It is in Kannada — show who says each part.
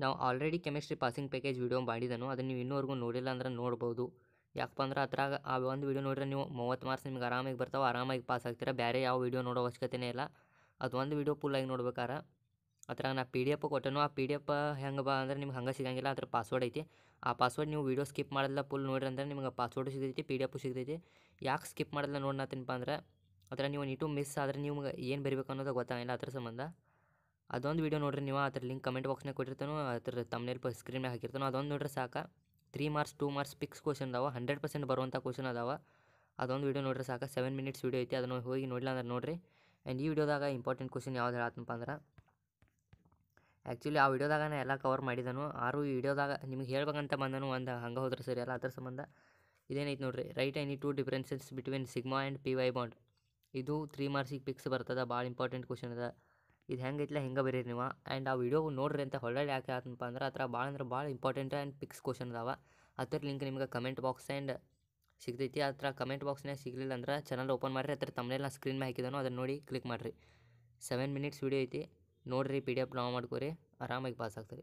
Speaker 1: ನಾವು already chemistry passing package video ಮಾಡಿದನು ಅದನ್ನು ನೀವು ಇನ್ನೂವರೆಗೂ ನೋಡಿಲ್ಲ ಅಂದ್ರೆ ನೋಡ್ಬೋದು ಯಾಕಪ್ಪ ಅಂದ್ರೆ ಅದ್ರಾಗ ಆ ಒಂದು ವೀಡಿಯೋ ನೋಡಿದ್ರೆ ನೀವು ಮೂವತ್ತು ಮಾರ್ಕ್ಸ್ ನಿಮ್ಗೆ ಆರಾಮಾಗಿ ಬರ್ತಾವೆ ಆರಾಮಾಗಿ ಪಾಸ್ ಆಗ್ತೀರ ಬೇರೆ ಯಾವ ವೀಡಿಯೋ ನೋಡೋ ಅವಶ್ಯಕತೆನೇ ಇಲ್ಲ ಅದು ಒಂದು ವೀಡಿಯೋ ಫುಲ್ಲಾಗಿ ನೋಡ್ಬೇಕಾರೆ ಅದ್ರಾಗ ನಾ ಪಿ ಡಿ ಎಫ್ ಕೊಟ್ಟನು ಆ ಪಿ ಡಿ ಎಫ್ ಹೆಂಗೆ ಬಾ ಅಂದ್ರೆ ನಿಮ್ಗೆ ಹಂಗೆ ಸಿಗಂಗಿಲ್ಲ ಅದ್ರ ಪಾಸ್ವರ್ಡ್ ಐತಿ ಆ ಪಾಸ್ವರ್ಡ್ ನೀವು ವೀಡಿಯೋ ಸ್ಕಿಪ್ ಮಾಡಲ್ಲ ಫುಲ್ ನೋಡ್ರಿ ಅಂದ್ರೆ ನಿಮ್ಗೆ ಪಾಸ್ವರ್ಡು ಸಿಗ್ತೈತಿ ಪಿ ಡಿ ಎಫು ಸಿಗ್ತೈತಿ ಯಾಕೆ ಸ್ಕಿಪ್ ಮಾಡಲ್ಲ ನೋಡ್ನತ್ತೇನಪ್ಪ ಅಂದ್ರೆ ಅದ್ರ ನೀವು ನೀಟು ಮಿಸ್ ಆದರೆ ನಿಮ್ಗೆ ಏನು ಬರಬೇಕು ಅನ್ನೋದು ಗೊತ್ತಾಗಿಲ್ಲ ಅದ್ರ ಸಂಬಂಧ ಅದೊಂದು ವೀಡಿಯೋ ನೋಡ್ರಿ ನೀವು ಅದ್ರ ಲಿಂಕ್ ಕಮೆಂಟ್ ಬಾಕ್ಸ್ನಾಗ ಕೊಟ್ಟಿರ್ತಾನೋ ಅದ್ರ ತಮ್ಮನೇಲಿ ಪರ್ ಸ್ಕ್ರೀನ್ ಹಾಕಿರ್ತಾನೋ ಅದೊಂದು ನೋಡ್ರಿ ಸಾಕು three marks two marks fix question ಅದಾವ ಹಂಡ್ರೆಡ್ ಪರ್ಸೆಂಟ್ ಬರುವಂಥ ಕ್ವಶನ್ ಅದಾವ ಅದೊಂದು ವೀಡಿಯೋ ನೋಡ್ರಿ ಸಾಕು ಸೆವೆನ್ ಮಿನಿಟ್ಸ್ ವೀಡಿಯೋ ಐತಿ ಅದನ್ನು ಹೋಗಿ ನೋಡಿಲ್ಲ ಅಂದ್ರೆ ನೋಡಿರಿ ಆ್ಯಂಡ್ ಈ ವಿಡಿಯೋದಾಗ ಇಂಪಾರ್ಟೆಂಟ್ ಕ್ವಶನ್ ಯಾವ್ದು ಹೇಳಪ್ಪ ಅಂದ್ರೆ ಆ್ಯಕ್ಚುಲಿ ಆ ವೀಡಿಯೋದಾಗ ನಾನು ಎಲ್ಲ ಕವರ್ ಮಾಡಿದನು ಆರು ವೀಡಿಯೋದಾಗ ವಿಡಿಯೋದಾಗ ನಿಮ್ಗೆ ಹೇಳ್ಬೇಕಂತ ಬಂದನು ಒಂದು ಹಂಗೆ ಹೋದ್ರೆ ಸರಿ ಎಲ್ಲ ಅದ್ರ ಸಂಬಂಧ ಇದೇನೈತೆ ನೋಡಿರಿ right any two differences between sigma and pi bond ಇದು ತ್ರೀ ಮಾರ್ಕ್ಸಿಗೆ ಪಿಕ್ಸ್ ಬರ್ತದೆ ಭಾಳ ಇಂಪಾರ್ಟೆಂಟ್ ಕ್ವಶನ್ ಅದ ಇದು ಹೆಂಗೈತಿಲ್ಲ ಹಿಂಗೆ ಬರೀರಿ ನೀವು ಆ್ಯಂಡ್ ಆ ವೀಡಿಯೋ ನೋಡ್ರಿ ಅಂತ ಹೊಳ್ಳಿ ಯಾಕೆ ಆತನಪ್ಪ ಅಂದ್ರೆ ಆ ಥರ ಭಾಳ ಅಂದ್ರೆ ಭಾಳ ಇಂಪಾರ್ಟೆಂಟ್ ಆ್ಯಂಡ್ ಪಿಕ್ಸ್ ಕ್ವಶನ್ ಅದಾವ ಅದ್ರ ಲಿಂಕ್ ನಿಮ್ಗೆ ಕಮೆಂಟ್ ಬಾಕ್ಸ್ ಆ್ಯಂಡ್ ಸಿಗ್ತೈತಿ ಆ ಥರ ಕಮೆಂಟ್ ಬಾಕ್ಸ್ನಾಗ ಸಿಗಲಿಲ್ಲ ಅಂದ್ರೆ ಚಾನಲ್ ಓಪನ್ ಮಾಡಿರಿ ಅದರ ತಮ್ಮನೇಲಿ ನಾನು ಸ್ಕ್ರೀನ್ ಮೇಲೆ ಹಾಕಿದಾನೋ ಅದನ್ನು ನೋಡಿ ಕ್ಲಿಕ್ ಮಾಡಿರಿ ಸೆವೆನ್ ಮಿನಿಟ್ಸ್ ವೀಡಿಯೋ ಐತಿ ನೋಡಿರಿ ಪಿ ಡಿ ಎಫ್ ಡೌನ್ ಮಾಡ್ಕೊರಿ ಆರಾಮಾಗಿ ಪಾಸ್ ರೀ